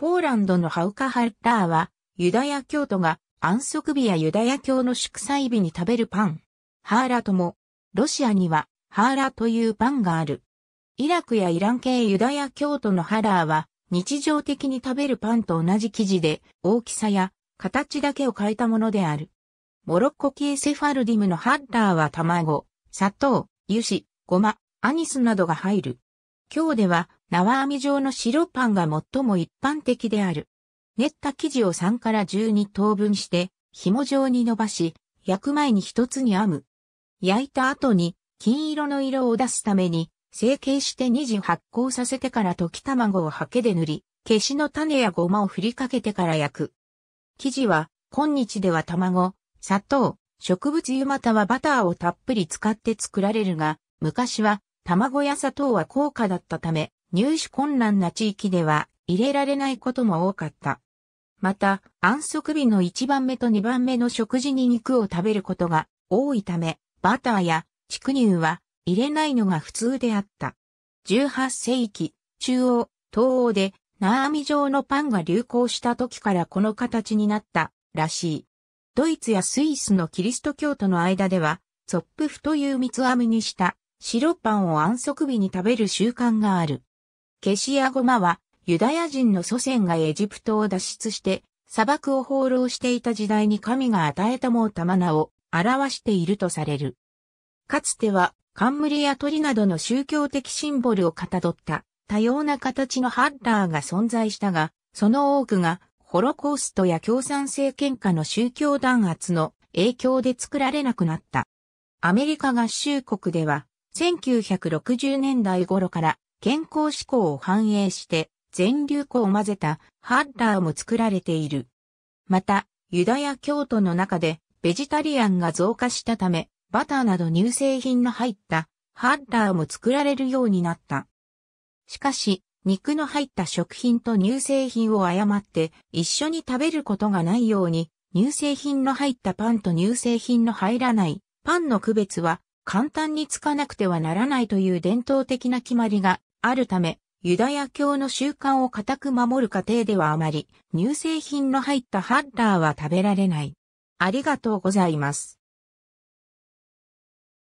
ポーランドのハウカハッラーは、ユダヤ教徒が安息日やユダヤ教の祝祭日に食べるパン。ハーラとも、ロシアにはハーラというパンがある。イラクやイラン系ユダヤ教徒のハラーは、日常的に食べるパンと同じ生地で、大きさや形だけを変えたものである。モロッコ系セファルディムのハッラーは卵、砂糖、油脂、ごま、アニスなどが入る。今日では縄編み状の白パンが最も一般的である。練った生地を3から12等分して紐状に伸ばし、焼く前に一つに編む。焼いた後に金色の色を出すために成形して2次発酵させてから溶き卵をハケで塗り、消しの種やごまを振りかけてから焼く。生地は今日では卵、砂糖、植物油またはバターをたっぷり使って作られるが、昔は卵や砂糖は高価だったため、入手困難な地域では入れられないことも多かった。また、安息日の1番目と2番目の食事に肉を食べることが多いため、バターや畜乳は入れないのが普通であった。18世紀、中央、東欧で、ナーミ状のパンが流行した時からこの形になったらしい。ドイツやスイスのキリスト教徒の間では、ソップフという三つ編みにした白パンを安息日に食べる習慣がある。ケシアゴマは、ユダヤ人の祖先がエジプトを脱出して、砂漠を放浪していた時代に神が与えたもうたまなを表しているとされる。かつては、冠や鳥などの宗教的シンボルをかたどった多様な形のハッラーが存在したが、その多くがホロコーストや共産政権下の宗教弾圧の影響で作られなくなった。アメリカ合衆国では1960年代頃から健康志向を反映して全粒粉を混ぜたハッラーも作られている。また、ユダヤ教徒の中でベジタリアンが増加したため、バターなど乳製品の入ったハッラーも作られるようになった。しかし、肉の入った食品と乳製品を誤って一緒に食べることがないように、乳製品の入ったパンと乳製品の入らないパンの区別は簡単につかなくてはならないという伝統的な決まりがあるため、ユダヤ教の習慣を固く守る過程ではあまり、乳製品の入ったハッラーは食べられない。ありがとうございます。